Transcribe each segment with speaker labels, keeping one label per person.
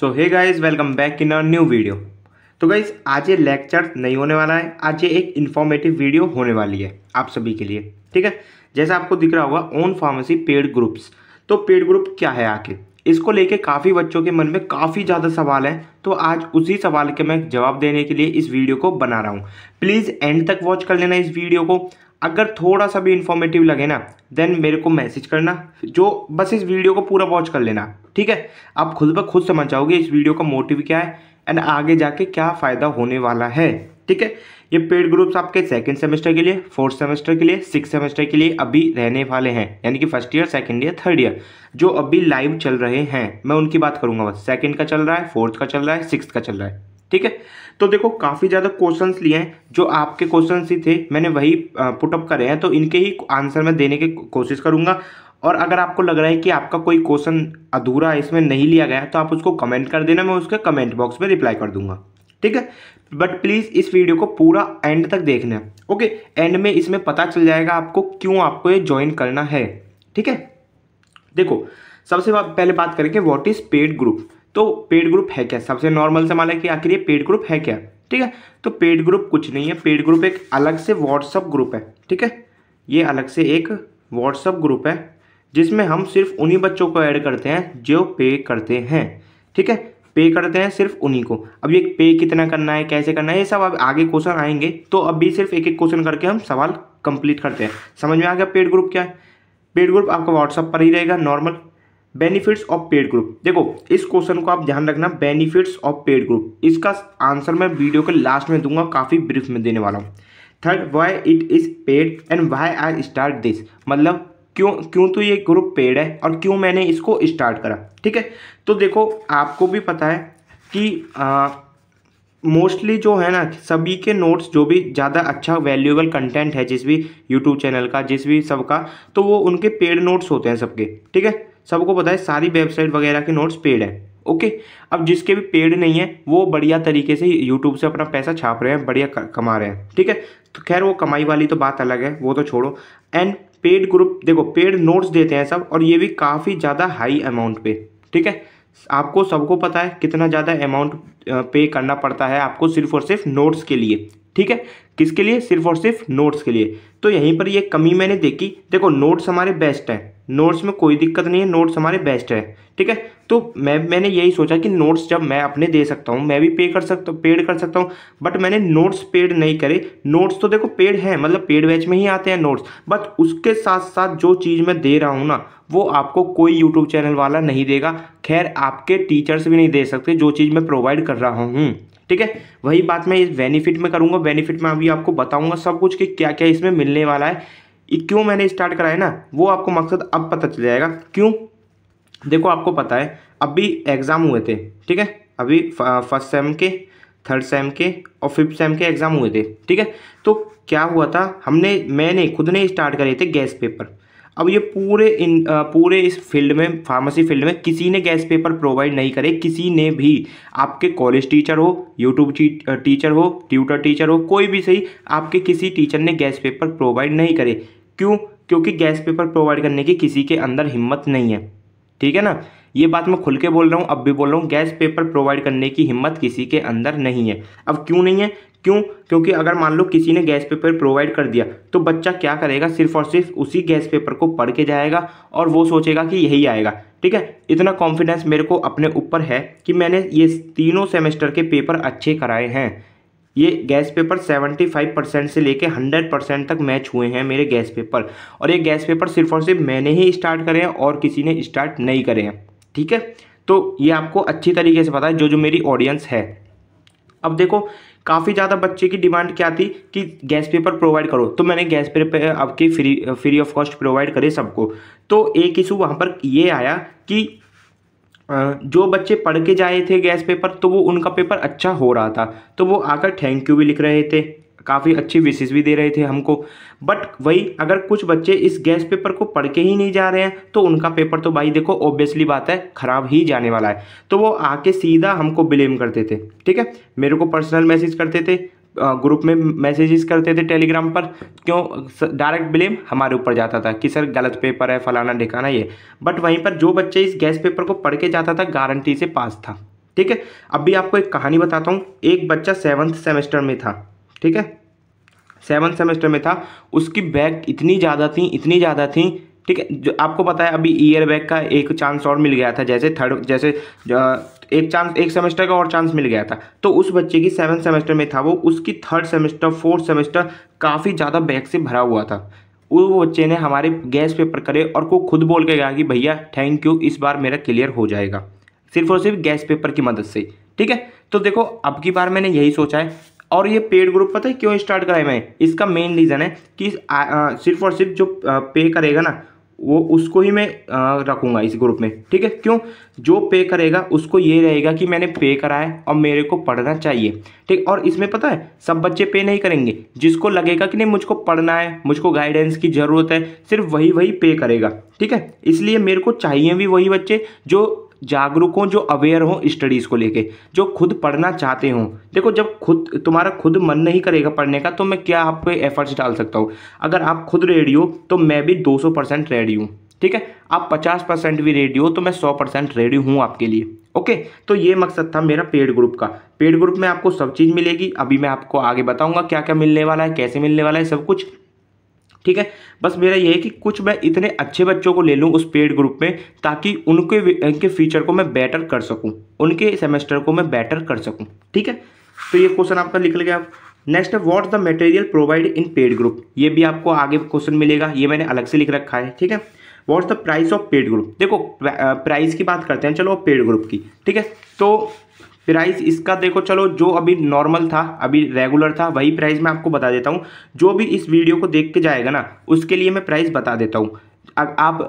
Speaker 1: so hey guys welcome back in a new video तो guys आज ये lecture नहीं होने वाला है आज ये एक इन्फॉर्मेटिव वीडियो होने वाली है आप सभी के लिए ठीक है जैसा आपको दिख रहा होगा ओन फार्मेसी पेड ग्रुप्स तो पेड ग्रुप क्या है आखिर इसको लेके काफ़ी बच्चों के मन में काफ़ी ज़्यादा सवाल हैं तो आज उसी सवाल के मैं जवाब देने के लिए इस वीडियो को बना रहा हूँ प्लीज़ एंड तक वॉच कर लेना इस वीडियो को अगर थोड़ा सा भी इन्फॉर्मेटिव लगे ना देन मेरे को मैसेज करना जो बस इस वीडियो को पूरा वॉच कर लेना ठीक है आप खुद ब खुद समझ जाओगे इस वीडियो का मोटिव क्या है एंड आगे जाके क्या फ़ायदा होने वाला है ठीक है ये पेड ग्रुप्स आपके सेकेंड सेमेस्टर के लिए फोर्थ सेमेस्टर के लिए सिक्स सेमेस्टर के लिए अभी रहने वाले हैं यानी कि first year second year third year जो अभी लाइव चल रहे हैं मैं उनकी बात करूंगा बस सेकेंड का चल रहा है फोर्थ का चल रहा है सिक्स का चल रहा है ठीक है तो देखो काफ़ी ज़्यादा क्वेश्चंस लिए हैं जो आपके क्वेश्चन ही थे मैंने वही पुटअप करे हैं तो इनके ही आंसर मैं देने की कोशिश करूँगा और अगर आपको लग रहा है कि आपका कोई क्वेश्चन अधूरा है इसमें नहीं लिया गया तो आप उसको कमेंट कर देना मैं उसके कमेंट बॉक्स में रिप्लाई कर दूंगा ठीक है बट प्लीज़ इस वीडियो को पूरा एंड तक देखना ओके एंड में इसमें पता चल जाएगा आपको क्यों आपको ये ज्वाइन करना है ठीक है देखो सबसे पहले बात करेंगे व्हाट इज़ पेड ग्रुप तो पेड ग्रुप है क्या सबसे नॉर्मल से माना कि आखिर ये पेड ग्रुप है क्या ठीक है तो पेड ग्रुप कुछ नहीं है पेड ग्रुप एक अलग से व्हाट्सअप ग्रुप है ठीक है ये अलग से एक व्हाट्सअप ग्रुप है जिसमें हम सिर्फ उन्हीं बच्चों को ऐड करते हैं जो पे करते हैं ठीक है पे करते हैं सिर्फ उन्हीं को अब ये पे कितना करना है कैसे करना है ये सब अब आगे क्वेश्चन आएंगे तो अभी सिर्फ एक एक क्वेश्चन करके हम सवाल कंप्लीट करते हैं समझ में आ गया पेड ग्रुप क्या है पेड ग्रुप आपका व्हाट्सअप पर ही रहेगा normal benefits of paid group देखो इस क्वेश्चन को आप ध्यान रखना बेनिफिट्स ऑफ पेड ग्रुप इसका आंसर मैं वीडियो के लास्ट में दूंगा काफ़ी ब्रीफ में देने वाला हूँ third why it is paid and why I start this मतलब क्यों क्यों तो ये ग्रुप पेड है और क्यों मैंने इसको स्टार्ट करा ठीक है तो देखो आपको भी पता है कि आ, मोस्टली जो है ना सभी के नोट्स जो भी ज़्यादा अच्छा वैल्यूएबल कंटेंट है जिस भी यूट्यूब चैनल का जिस भी सबका तो वो उनके पेड नोट्स होते हैं सबके ठीक है सबको पता है सारी वेबसाइट वगैरह के नोट्स पेड है ओके अब जिसके भी पेड नहीं है वो बढ़िया तरीके से यूट्यूब से अपना पैसा छाप रहे हैं बढ़िया कमा रहे हैं ठीक है तो खैर वो कमाई वाली तो बात अलग है वो तो छोड़ो एंड पेड ग्रुप देखो पेड नोट्स देते हैं सब और ये भी काफ़ी ज़्यादा हाई अमाउंट पे ठीक है आपको सबको पता है कितना ज़्यादा अमाउंट पे करना पड़ता है आपको सिर्फ और सिर्फ नोट्स के लिए ठीक है किसके लिए सिर्फ और सिर्फ नोट्स के लिए तो यहीं पर ये कमी मैंने देखी देखो नोट्स हमारे बेस्ट हैं नोट्स में कोई दिक्कत नहीं है नोट्स हमारे बेस्ट है ठीक है तो मैं मैंने यही सोचा कि नोट्स जब मैं अपने दे सकता हूँ मैं भी पे कर सकता हूँ पेड कर सकता हूँ बट मैंने नोट्स पेड नहीं करे नोट्स तो देखो पेड हैं मतलब पेड बैच में ही आते हैं नोट्स बट उसके साथ साथ जो चीज़ मैं दे रहा हूँ ना वो आपको कोई यूट्यूब चैनल वाला नहीं देगा खैर आपके टीचर्स भी नहीं दे सकते जो चीज़ मैं प्रोवाइड कर रहा हूँ हम्म, ठीक है वही बात मैं इस बेनिफिट में करूँगा बेनिफिट में अभी आपको बताऊँगा सब कुछ कि क्या क्या इसमें मिलने वाला है क्यों मैंने स्टार्ट कराया ना वो आपको मकसद अब पता चल जाएगा क्यों देखो आपको पता है अभी एग्ज़ाम हुए थे ठीक है अभी फर्स्ट सेम के थर्ड सेम के और फिफ्थ सेम के एग्ज़ाम हुए थे ठीक है तो क्या हुआ था हमने मैंने खुद ने स्टार्ट करे थे गैस पेपर अब ये पूरे इन पूरे इस फील्ड में फार्मेसी फील्ड में किसी ने गैस पेपर प्रोवाइड नहीं करे किसी ने भी आपके कॉलेज टीचर हो यूट्यूब टीचर हो ट्यूटर टीचर हो कोई भी सही आपके किसी टीचर ने गैस पेपर प्रोवाइड नहीं करे क्यों क्योंकि गैस पेपर प्रोवाइड करने की किसी के अंदर हिम्मत नहीं है ठीक है ना ये बात मैं खुल के बोल रहा हूँ अब भी बोल रहा हूँ गैस पेपर प्रोवाइड करने की हिम्मत किसी के अंदर नहीं है अब क्यों नहीं है क्यों क्योंकि अगर मान लो किसी ने गैस पेपर प्रोवाइड कर दिया तो बच्चा क्या करेगा सिर्फ और सिर्फ उसी गैस पेपर को पढ़ के जाएगा और वो सोचेगा कि यही आएगा ठीक है इतना कॉन्फिडेंस मेरे को अपने ऊपर है कि मैंने ये तीनों सेमेस्टर के पेपर अच्छे कराए हैं ये गैस पेपर 75 परसेंट से लेके 100 परसेंट तक मैच हुए हैं मेरे गैस पेपर और ये गैस पेपर सिर्फ और सिर्फ मैंने ही स्टार्ट करे हैं और किसी ने स्टार्ट नहीं करे हैं ठीक है तो ये आपको अच्छी तरीके से पता है जो जो मेरी ऑडियंस है अब देखो काफ़ी ज़्यादा बच्चे की डिमांड क्या थी कि गैस पेपर प्रोवाइड करो तो मैंने गैस पेपर आपके free free of cost provide करे सबको तो एक इशू वहाँ पर ये आया कि जो बच्चे पढ़ के जाए थे गैस पेपर तो वो उनका पेपर अच्छा हो रहा था तो वो आकर थैंक यू भी लिख रहे थे काफ़ी अच्छी विशेष भी दे रहे थे हमको बट वही अगर कुछ बच्चे इस गैस पेपर को पढ़ के ही नहीं जा रहे हैं तो उनका पेपर तो भाई देखो ऑब्वियसली बात है ख़राब ही जाने वाला है तो वो आके सीधा हमको ब्लेम करते थे ठीक है मेरे को पर्सनल मैसेज करते थे ग्रुप में मैसेजेस करते थे टेलीग्राम पर क्यों डायरेक्ट ब्लेम हमारे ऊपर जाता था कि सर गलत पेपर है फलाना ढिकाना ये बट वहीं पर जो बच्चे इस गैस पेपर को पढ़ के जाता था गारंटी से पास था ठीक है अब भी आपको एक कहानी बताता हूँ एक बच्चा सेवन्थ सेमेस्टर में था ठीक है सेवन्थ सेमेस्टर में था उसकी बैग इतनी ज़्यादा थी इतनी ज़्यादा थी ठीक है जो आपको पता है अभी ईयर बैग का एक चांस और मिल गया था जैसे थर्ड जैसे एक चांस एक सेमेस्टर का और चांस मिल गया था तो उस बच्चे की सेवन सेमेस्टर में था वो उसकी थर्ड सेमेस्टर फोर्थ सेमेस्टर काफ़ी ज़्यादा बैक से भरा हुआ था वो बच्चे ने हमारे गैस पेपर करे और को खुद बोल के कहा कि भैया थैंक यू इस बार मेरा क्लियर हो जाएगा सिर्फ और सिर्फ गैस पेपर की मदद से ठीक है तो देखो अब की बार मैंने यही सोचा है और ये पेड ग्रुप पता है क्यों स्टार्ट कराए मैं इसका मेन रीज़न है कि आ, आ, सिर्फ और सिर्फ जो पे करेगा ना वो उसको ही मैं रखूँगा इस ग्रुप में ठीक है क्यों जो पे करेगा उसको ये रहेगा कि मैंने पे करा है और मेरे को पढ़ना चाहिए ठीक और इसमें पता है सब बच्चे पे नहीं करेंगे जिसको लगेगा कि नहीं मुझको पढ़ना है मुझको गाइडेंस की ज़रूरत है सिर्फ वही वही पे करेगा ठीक है इसलिए मेरे को चाहिए भी वही बच्चे जो जागरूक हों जो अवेयर हों स्टडीज़ को लेके जो खुद पढ़ना चाहते हों देखो जब खुद तुम्हारा खुद मन नहीं करेगा पढ़ने का तो मैं क्या आप पे एफर्ट्स डाल सकता हूँ अगर आप खुद रेडी हो तो मैं भी 200 परसेंट रेडी हूँ ठीक है आप 50 परसेंट भी रेडी हो तो मैं 100 परसेंट रेडी हूँ आपके लिए ओके तो ये मकसद था मेरा पेड ग्रुप का पेड ग्रुप में आपको सब चीज़ मिलेगी अभी मैं आपको आगे बताऊँगा क्या क्या मिलने वाला है कैसे मिलने वाला है सब कुछ ठीक है बस मेरा ये है कि कुछ मैं इतने अच्छे बच्चों को ले लूँ उस पेड ग्रुप में ताकि उनके उनके फ्यूचर को मैं बेटर कर सकूँ उनके सेमेस्टर को मैं बेटर कर सकूँ ठीक है तो ये क्वेश्चन आपका निकल गया आप नेक्स्ट है what the material provide in paid group ये भी आपको आगे क्वेश्चन मिलेगा ये मैंने अलग से लिख रखा है ठीक है what's the price of paid group देखो प्राइस की बात करते हैं चलो पेड ग्रुप की ठीक है तो प्राइस इसका देखो चलो जो अभी नॉर्मल था अभी रेगुलर था वही प्राइस मैं आपको बता देता हूँ जो भी इस वीडियो को देख के जाएगा ना उसके लिए मैं प्राइस बता देता हूँ आप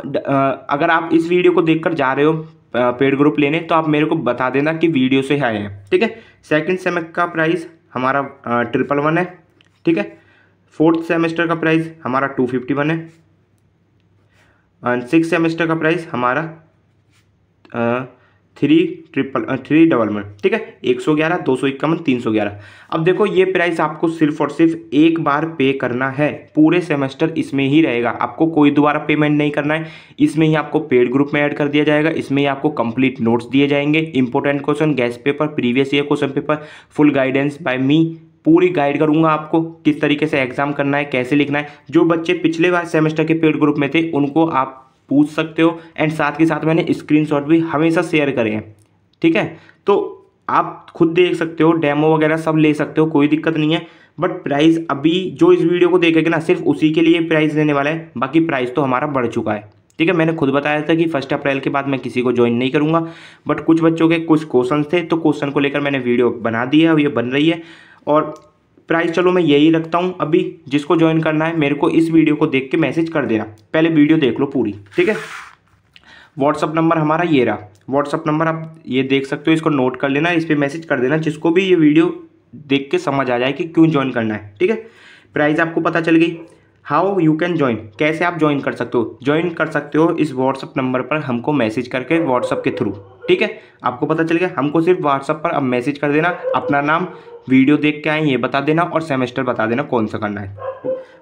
Speaker 1: अगर आप इस वीडियो को देखकर जा रहे हो पेड ग्रुप लेने तो आप मेरे को बता देना कि वीडियो से आए हैं ठीक है सेकेंड सेमेस्टर का प्राइस हमारा ट्रिपल वन है ठीक है फोर्थ सेमेस्टर का प्राइस हमारा टू फिफ्टी वन है सिक्स सेमेस्टर का प्राइस हमारा three triple three double one ठीक है एक सौ ग्यारह दो सौ इक्यावन तीन सौ ग्यारह अब देखो ये प्राइस आपको सिर्फ और सिर्फ एक बार पे करना है पूरे सेमेस्टर इसमें ही रहेगा आपको कोई दोबारा पेमेंट नहीं करना है इसमें ही आपको पेड ग्रुप में ऐड कर दिया जाएगा इसमें ही आपको कंप्लीट नोट्स दिए जाएंगे important question guess paper previous year question paper full guidance by me पूरी गाइड करूंगा आपको किस तरीके से एग्जाम करना है कैसे लिखना है जो बच्चे पिछले बार सेमेस्टर के पेड ग्रुप में थे उनको आप पूछ सकते हो एंड साथ के साथ मैंने स्क्रीनशॉट भी हमेशा शेयर करे हैं ठीक है तो आप खुद देख सकते हो डेमो वगैरह सब ले सकते हो कोई दिक्कत नहीं है बट प्राइस अभी जो इस वीडियो को देखेगा ना सिर्फ उसी के लिए प्राइस देने वाला है बाकी प्राइस तो हमारा बढ़ चुका है ठीक है मैंने खुद बताया था कि फर्स्ट अप्रैल के बाद मैं किसी को ज्वाइन नहीं करूँगा बट कुछ बच्चों के कुछ क्वेश्चन थे तो क्वेश्चन को लेकर मैंने वीडियो बना दी है और ये बन रही है और प्राइस चलो मैं यही रखता हूँ अभी जिसको ज्वाइन करना है मेरे को इस वीडियो को देख के मैसेज कर देना पहले वीडियो देख लो पूरी ठीक है व्हाट्सअप नंबर हमारा ये रहा व्हाट्सअप नंबर आप ये देख सकते हो इसको नोट कर लेना इस पर मैसेज कर देना जिसको भी ये वीडियो देख के समझ आ जाए कि क्यों ज्वाइन करना है ठीक है प्राइस आपको पता चल गई हाउ यू कैन ज्वाइन कैसे आप ज्वाइन कर सकते हो ज्वाइन कर सकते हो इस व्हाट्सअप नंबर पर हमको मैसेज करके व्हाट्सअप के थ्रू ठीक है आपको पता चल गया हमको सिर्फ व्हाट्सअप पर अब मैसेज कर देना अपना नाम वीडियो देख के आए ये बता देना और सेमेस्टर बता देना कौन सा करना है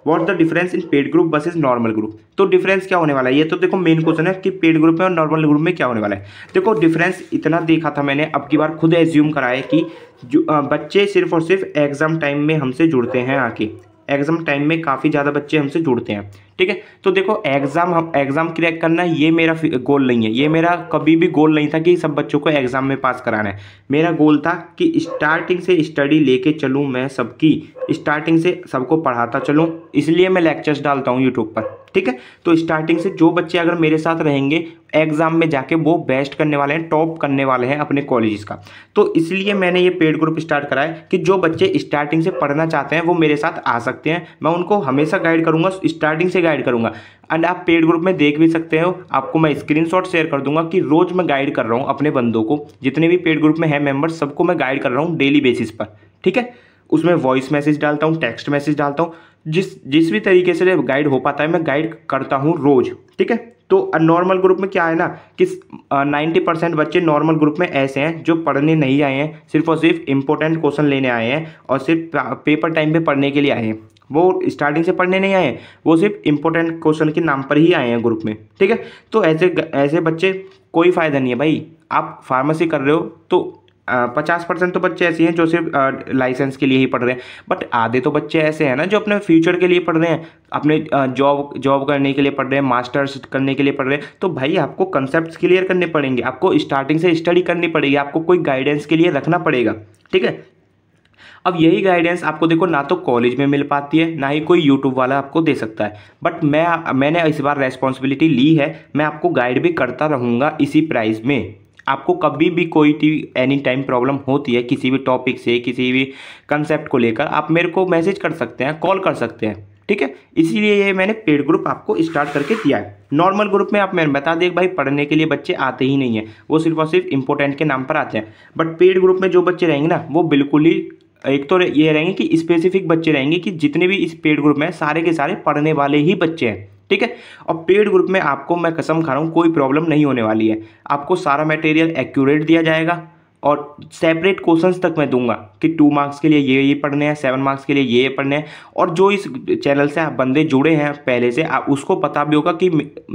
Speaker 1: what the difference in paid group is normal group तो डिफरेंस क्या होने वाला है ये तो देखो मेन क्वेश्चन है कि पेड ग्रुप में और नॉर्मल ग्रुप में क्या होने वाला है देखो डिफरेंस इतना देखा था मैंने अब की बार खुद एज्यूम कराया कि जो बच्चे सिर्फ और सिर्फ एग्ज़ाम टाइम में हमसे जुड़ते हैं आके एग्ज़ाम टाइम में काफ़ी ज़्यादा बच्चे हमसे जुड़ते हैं ठीक है तो देखो एग्ज़ाम हम एग्ज़ाम क्रैक करना ये मेरा गोल नहीं है ये मेरा कभी भी गोल नहीं था कि सब बच्चों को एग्ज़ाम में पास कराना है मेरा गोल था कि स्टार्टिंग से स्टडी लेके चलूँ मैं सबकी स्टार्टिंग से सबको पढ़ाता चलूँ इसलिए मैं लेक्चर्स डालता हूँ यूट्यूब पर ठीक है तो स्टार्टिंग से जो बच्चे अगर मेरे साथ रहेंगे एग्ज़ाम में जाके वो बेस्ट करने वाले हैं टॉप करने वाले हैं अपने कॉलेज का तो इसलिए मैंने ये पेड ग्रुप स्टार्ट कराया कि जो बच्चे स्टार्टिंग से पढ़ना चाहते हैं वो मेरे साथ आ सकते हैं मैं उनको हमेशा गाइड करूँगा स्टार्टिंग से गाइड करूँगा एंड आप पेड ग्रुप में देख भी सकते हो आपको मैं स्क्रीन शेयर कर दूंगा कि रोज़ मैं गाइड कर रहा हूँ अपने बंदों को जितने भी पेड ग्रुप में है मेम्बर सबको मैं गाइड कर रहा हूँ डेली बेसिस पर ठीक है उसमें वॉइस मैसेज डालता हूँ टेक्स्ट मैसेज डालता हूँ जिस जिस भी तरीके से गाइड हो पाता है मैं गाइड करता हूँ रोज़ ठीक है तो नॉर्मल ग्रुप में क्या है ना कि नाइन्टी परसेंट बच्चे नॉर्मल ग्रुप में ऐसे हैं जो पढ़ने नहीं आए हैं सिर्फ और सिर्फ इंपॉर्टेंट क्वेश्चन लेने आए हैं और सिर्फ पेपर टाइम पे पढ़ने के लिए आए हैं वो स्टार्टिंग से पढ़ने नहीं आए हैं वो सिर्फ इंपॉर्टेंट क्वेश्चन के नाम पर ही आए हैं ग्रुप में ठीक है तो ऐसे ऐसे बच्चे कोई फ़ायदा नहीं है भाई आप फार्मेसी कर रहे हो तो पचास परसेंट तो बच्चे ऐसे हैं जो सिर्फ लाइसेंस के लिए ही पढ़ रहे हैं बट आधे तो बच्चे ऐसे हैं ना जो अपने फ्यूचर के लिए पढ़ रहे हैं अपने जॉब जॉब करने के लिए पढ़ रहे हैं मास्टर्स करने के लिए पढ़ रहे हैं तो भाई आपको कंसेप्ट क्लियर करने पड़ेंगे आपको स्टार्टिंग से स्टडी करनी पड़ेगी आपको कोई गाइडेंस के लिए रखना पड़ेगा ठीक है अब यही गाइडेंस आपको देखो ना तो कॉलेज में मिल पाती है ना ही कोई यूट्यूब वाला आपको दे सकता है बट मैं मैंने इस बार रेस्पॉन्सिबिलिटी ली है मैं आपको गाइड भी करता रहूँगा इसी प्राइस में आपको कभी भी कोई भी एनी टाइम प्रॉब्लम होती है किसी भी टॉपिक से किसी भी कंसेप्ट को लेकर आप मेरे को मैसेज कर सकते हैं कॉल कर सकते हैं ठीक है इसीलिए ये मैंने पेड ग्रुप आपको स्टार्ट करके दिया है नॉर्मल ग्रुप में आप मैंने बता दें भाई पढ़ने के लिए बच्चे आते ही नहीं हैं वो सिर्फ और सिर्फ इंपॉर्टेंट के नाम पर आते हैं बट पेड ग्रुप में जो बच्चे रहेंगे ना वो बिल्कुल ही एक तो ये रहेंगे कि स्पेसिफिक बच्चे रहेंगे कि जितने भी इस पेड ग्रुप में सारे के सारे पढ़ने वाले ही बच्चे हैं ठीक है और पेड ग्रुप में आपको मैं कसम खा रहा हूँ कोई प्रॉब्लम नहीं होने वाली है आपको सारा मटेरियल एक्यूरेट दिया जाएगा और सेपरेट क्वेश्चंस तक मैं दूंगा कि टू मार्क्स के लिए ये ये पढ़ने हैं सेवन मार्क्स के लिए ये ये पढ़ने हैं और जो इस चैनल से आप बंदे जुड़े हैं पहले से आप उसको पता भी होगा कि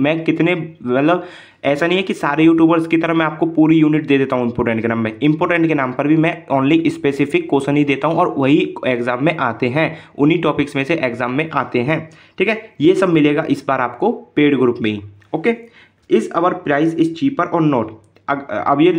Speaker 1: मैं कितने मतलब ऐसा नहीं है कि सारे यूट्यूबर्स की तरह मैं आपको पूरी यूनिट दे देता हूँ इंपोर्टेंट के नाम में इंपोर्टेंट के नाम पर भी मैं ओनली स्पेसिफिक क्वेश्चन ही देता हूँ और वही एग्जाम में आते हैं उन्हीं टॉपिक्स में से एग्जाम में आते हैं ठीक है ये सब मिलेगा इस बार आपको पेड ग्रुप में ही okay is our price is cheaper और नॉट अब ये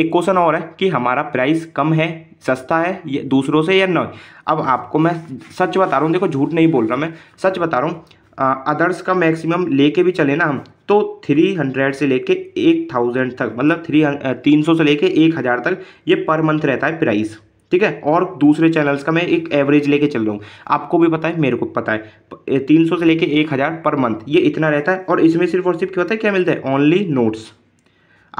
Speaker 1: एक क्वेश्चन और है कि हमारा प्राइस कम है सस्ता है ये दूसरों से या न अब आपको मैं सच बता रहा हूँ देखो झूठ नहीं बोल रहा मैं सच बता रहा हूँ अदर्स का मैक्सिमम लेके भी चले ना हम तो थ्री हंड्रेड से लेके एक थाउजेंड तक मतलब थ्री तीन सौ से लेके एक हज़ार तक ये पर मंथ रहता है प्राइस ठीक है और दूसरे चैनल्स का मैं एक एवरेज लेके चल रहा हूँ आपको भी पता है मेरे को पता है तीन सौ से लेके एक हज़ार पर मंथ ये इतना रहता है और इसमें सिर्फ और सिर्फ क्या होता है क्या मिलता है ओनली नोट्स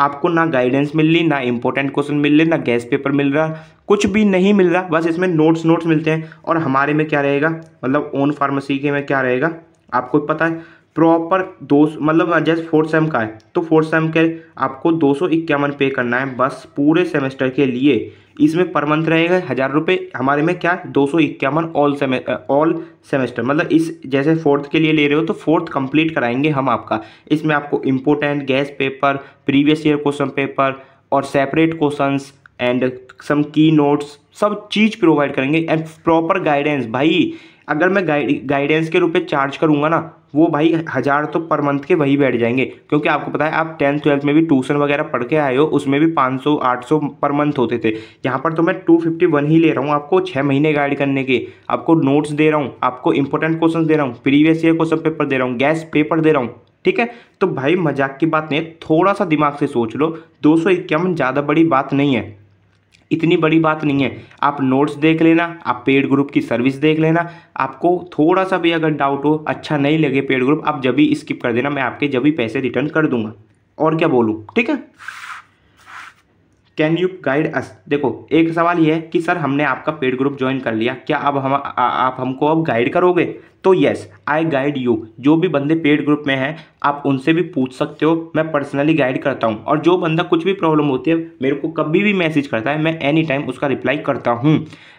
Speaker 1: आपको ना गाइडेंस मिल रही ना इंपॉर्टेंट क्वेश्चन मिल रहे ना गैस पेपर मिल रहा कुछ भी नहीं मिल रहा बस इसमें नोट्स नोट्स मिलते हैं और हमारे में क्या रहेगा मतलब ओन फार्मेसी के में क्या रहेगा आपको पता है प्रॉपर दो मतलब हाँ, जैसे फोर्थ सेम का है तो फोर्थ सेम के आपको दो सौ इक्यावन पे करना है बस पूरे सेमेस्टर के लिए इसमें पर मंथ रहेगा हज़ार रुपये हमारे में क्या दो सौ इक्यावन ऑल सेमे ऑल सेमेस्टर मतलब इस जैसे फोर्थ के लिए ले रहे हो तो फोर्थ कंप्लीट कराएंगे हम आपका इसमें आपको important guess paper previous year question paper और separate questions and some key notes सब चीज़ प्रोवाइड करेंगे एंड प्रॉपर गाइडेंस भाई अगर मैं गाइडेंस के रूप में चार्ज करूँगा ना वो भाई हज़ार तो पर मंथ के वही बैठ जाएंगे क्योंकि आपको पता है आप टेंथ ट्वेल्थ में भी ट्यूशन वगैरह पढ़ के आए हो उसमें भी 500 800 पर मंथ होते थे यहाँ पर तो मैं 251 ही ले रहा हूँ आपको छः महीने गाइड करने के आपको नोट्स दे रहा हूँ आपको इंपॉर्टेंट क्वेश्चन दे रहा हूँ प्रीवियस ईयर क्वेश्चन पेपर दे रहा हूँ गैस पेपर दे रहा हूँ ठीक है तो भाई मजाक की बात नहीं थोड़ा सा दिमाग से सोच लो दो ज़्यादा बड़ी बात नहीं है इतनी बड़ी बात नहीं है आप नोट्स देख लेना आप पेड ग्रुप की सर्विस देख लेना आपको थोड़ा सा भी अगर डाउट हो अच्छा नहीं लगे पेड ग्रुप आप जब भी स्किप कर देना मैं आपके जब भी पैसे रिटर्न कर दूंगा और क्या बोलूँ ठीक है कैन यू गाइड अस देखो एक सवाल ये है कि सर हमने आपका पेड ग्रुप ज्वाइन कर लिया क्या अब हम आ, आप हमको अब गाइड करोगे तो येस आई गाइड यू जो भी बंदे पेड ग्रुप में हैं आप उनसे भी पूछ सकते हो मैं पर्सनली गाइड करता हूँ और जो बंदा कुछ भी प्रॉब्लम होती है मेरे को कभी भी मैसेज करता है मैं एनी टाइम उसका रिप्लाई करता हूँ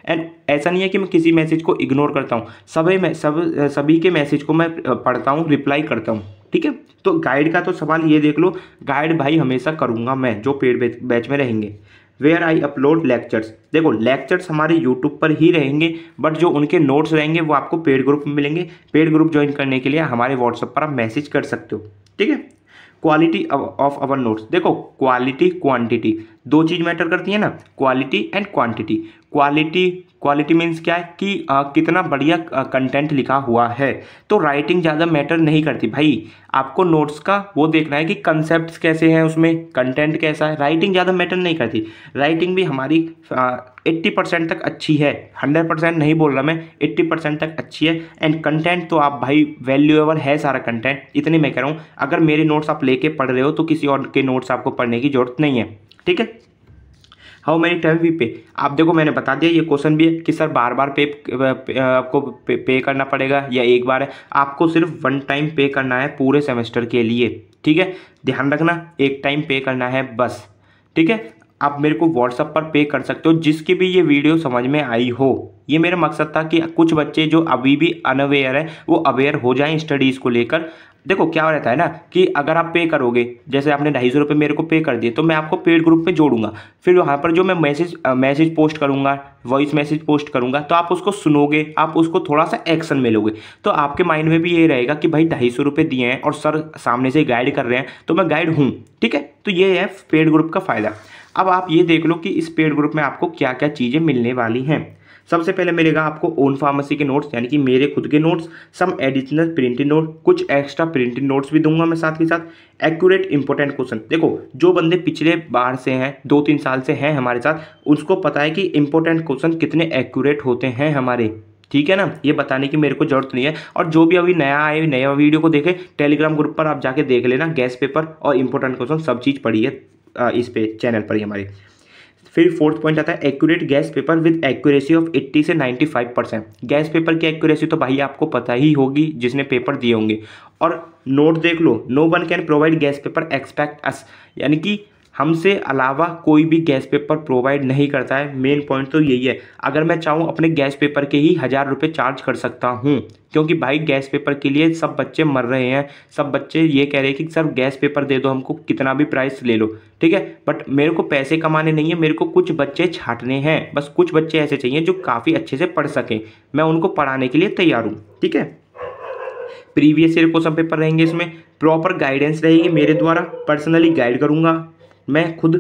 Speaker 1: एंड ऐसा नहीं है कि मैं किसी मैसेज को इग्नोर करता हूँ सभी सब सभी के मैसेज को मैं पढ़ता हूँ रिप्लाई करता हूँ ठीक है तो गाइड का तो सवाल ये देख लो गाइड भाई हमेशा करूँगा मैं जो पेड बैच में रहेंगे वेयर आई अपलोड लेक्चर्स देखो लेक्चर्स हमारे यूट्यूब पर ही रहेंगे बट जो उनके नोट्स रहेंगे वो आपको पेड ग्रुप में मिलेंगे पेड ग्रुप ज्वाइन करने के लिए हमारे व्हाट्सअप पर आप मैसेज कर सकते हो ठीक है क्वालिटी ऑफ अवर नोट्स देखो क्वालिटी क्वांटिटी दो चीज़ मैटर करती है ना quality and quantity quality quality means क्या है कि आ, कितना बढ़िया कंटेंट लिखा हुआ है तो राइटिंग ज़्यादा मैटर नहीं करती भाई आपको नोट्स का वो देखना है कि कंसेप्ट कैसे हैं उसमें कंटेंट कैसा है राइटिंग ज़्यादा मैटर नहीं करती राइटिंग भी हमारी एट्टी परसेंट तक अच्छी है हंड्रेड परसेंट नहीं बोल रहा मैं एट्टी परसेंट तक अच्छी है एंड कंटेंट तो आप भाई वैल्यूएबल है सारा कंटेंट इतने मैं कह रहा हूँ अगर मेरे नोट्स आप लेके पढ़ रहे हो तो किसी और के नोट्स आपको पढ़ने की ज़रूरत नहीं है ठीक है हाउ मैनी टाइम वी पे आप देखो मैंने बता दिया ये क्वेश्चन भी है कि सर बार बार पे, आपको पे करना पड़ेगा या एक बार है आपको सिर्फ वन टाइम पे करना है पूरे सेमेस्टर के लिए ठीक है ध्यान रखना एक टाइम पे करना है बस ठीक है आप मेरे को व्हाट्सअप पर पे कर सकते हो जिसकी भी ये वीडियो समझ में आई हो ये मेरा मकसद था कि कुछ बच्चे जो अभी भी अनअवेयर हैं वो अवेयर हो जाएं स्टडीज़ को लेकर देखो क्या रहता है ना कि अगर आप पे करोगे जैसे आपने ढाई सौ रुपये मेरे को पे कर दिए तो मैं आपको पेड ग्रुप में जोड़ूंगा फिर वहाँ पर जो मैं मैसेज मैसेज पोस्ट करूँगा वॉइस मैसेज पोस्ट करूँगा तो आप उसको सुनोगे आप उसको थोड़ा सा एक्शन में लोगे तो आपके माइंड में भी ये रहेगा कि भाई ढाई सौ रुपये दिए हैं और सर सामने से गाइड कर रहे हैं तो मैं गाइड हूँ ठीक है तो ये है पेड ग्रुप का फ़ायदा अब आप ये देख लो कि इस पेड ग्रुप में आपको क्या क्या चीज़ें मिलने वाली हैं सबसे पहले मिलेगा आपको ओन फार्मेसी के नोट्स यानी कि मेरे खुद के notes some additional printed note कुछ एक्स्ट्रा प्रिंटेड नोट्स भी दूंगा मैं साथ के साथ एक्यूरेट इंपॉर्टेंट क्वेश्चन देखो जो बंदे पिछले बार से हैं दो तीन साल से हैं हमारे साथ उसको पता है कि इंपॉर्टेंट क्वेश्चन कितने एक्यूरेट होते हैं हमारे ठीक है ना ये बताने की मेरे को जरूरत नहीं है और जो भी अभी नया आए नया वीडियो को देखे टेलीग्राम ग्रुप पर आप जाके देख लेना गैस पेपर और इंपॉर्टेंट क्वेश्चन सब चीज़ पढ़ी है इस पे चैनल पर ही हमारे फिर फोर्थ पॉइंट आता है accurate guess paper with accuracy of 80 से 95 परसेंट गैस पेपर की एक्यूरेसी तो भाई आपको पता ही होगी जिसने पेपर दिए होंगे और नोट देख लो no one can provide guess paper expect us यानी कि हमसे अलावा कोई भी गैस पेपर प्रोवाइड नहीं करता है मेन पॉइंट तो यही है अगर मैं चाहूँ अपने गैस पेपर के ही हज़ार रुपये चार्ज कर सकता हूँ क्योंकि भाई गैस पेपर के लिए सब बच्चे मर रहे हैं सब बच्चे ये कह रहे हैं कि सर गैस पेपर दे दो हमको कितना भी प्राइस ले लो ठीक है बट मेरे को पैसे कमाने नहीं है मेरे को कुछ बच्चे छाटने हैं बस कुछ बच्चे ऐसे चाहिए जो काफ़ी अच्छे से पढ़ सकें मैं उनको पढ़ाने के लिए तैयार हूँ ठीक है प्रीवियस ईयर क्वेश्चन पेपर रहेंगे इसमें प्रॉपर गाइडेंस रहेगी मेरे द्वारा पर्सनली गाइड करूँगा मैं खुद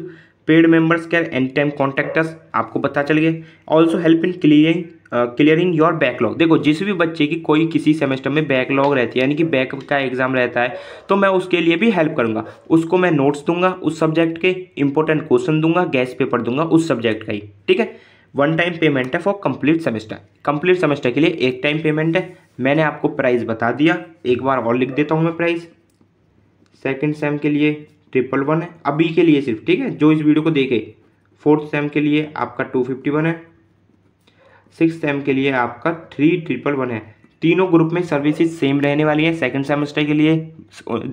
Speaker 1: paid members care any time contact us आपको पता चल गया also help in clearing clearing your backlog देखो जिस भी बच्चे की कोई किसी सेमेस्टर में बैकलॉग रहती है यानी कि बैक का एग्ज़ाम रहता है तो मैं उसके लिए भी हेल्प करूँगा उसको मैं नोट्स दूंगा उस सब्जेक्ट के इंपॉर्टेंट क्वेश्चन दूंगा गैस पेपर दूंगा उस सब्जेक्ट का ही ठीक है वन टाइम पेमेंट है for complete semester complete semester के लिए एक टाइम पेमेंट है मैंने आपको प्राइस बता दिया एक बार और लिख देता हूँ मैं प्राइस सेकेंड सेम के लिए ट्रिपल वन है अभी के लिए सिर्फ ठीक है जो इस वीडियो को देखे फोर्थ सेम के लिए आपका टू फिफ्टी वन है सिक्स सेम के लिए आपका थ्री ट्रिपल वन है तीनों ग्रुप में सर्विसेज सेम रहने वाली है सेकंड सेमेस्टर के लिए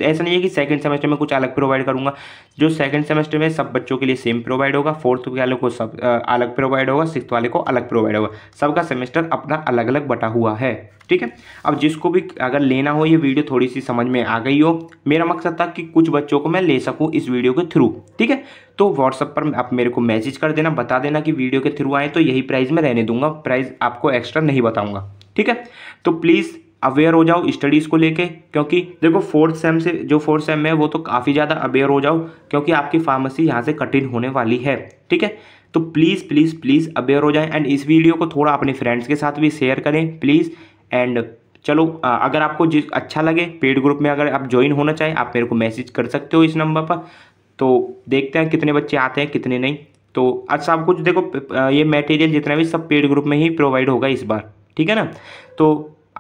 Speaker 1: ऐसा नहीं है कि सेकंड सेमेस्टर में कुछ अलग प्रोवाइड करूँगा जो सेकंड सेमेस्टर में सब बच्चों के लिए सेम प्रोवाइड होगा फोर्थ वाले को सब अलग प्रोवाइड होगा सिक्स वाले को अलग प्रोवाइड होगा सबका सेमेस्टर अपना अलग अलग बटा हुआ है ठीक है अब जिसको भी अगर लेना हो ये वीडियो थोड़ी सी समझ में आ गई हो मेरा मकसद था कि कुछ बच्चों को मैं ले सकूँ इस वीडियो के थ्रू ठीक है तो व्हाट्सअप पर आप मेरे को मैसेज कर देना बता देना कि वीडियो के थ्रू आए तो यही प्राइस में रहने दूंगा प्राइस आपको एक्स्ट्रा नहीं बताऊँगा ठीक है तो प्लीज़ अवेयर हो जाओ स्टडीज़ को लेके क्योंकि देखो फोर्थ सेम से जो फोर्थ सेम है वो तो काफ़ी ज़्यादा अवेयर हो जाओ क्योंकि आपकी फार्मेसी यहाँ से कठिन होने वाली है ठीक है तो प्लीज़ प्लीज़ प्लीज़ अवेयर हो जाएं एंड इस वीडियो को थोड़ा अपने फ्रेंड्स के साथ भी शेयर करें प्लीज़ एंड चलो अगर आपको जिस अच्छा लगे पेड ग्रुप में अगर आप ज्वाइन होना चाहें आप मेरे को मैसेज कर सकते हो इस नंबर पर तो देखते हैं कितने बच्चे आते हैं कितने नहीं तो अच्छा आप कुछ देखो ये मटेरियल जितना भी सब पेड ग्रुप में ही प्रोवाइड होगा इस बार ठीक है ना तो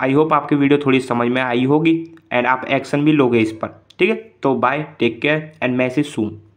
Speaker 1: आई होप आपकी वीडियो थोड़ी समझ में आई होगी एंड आप एक्शन भी लोगे इस पर ठीक है तो bye take care and message soon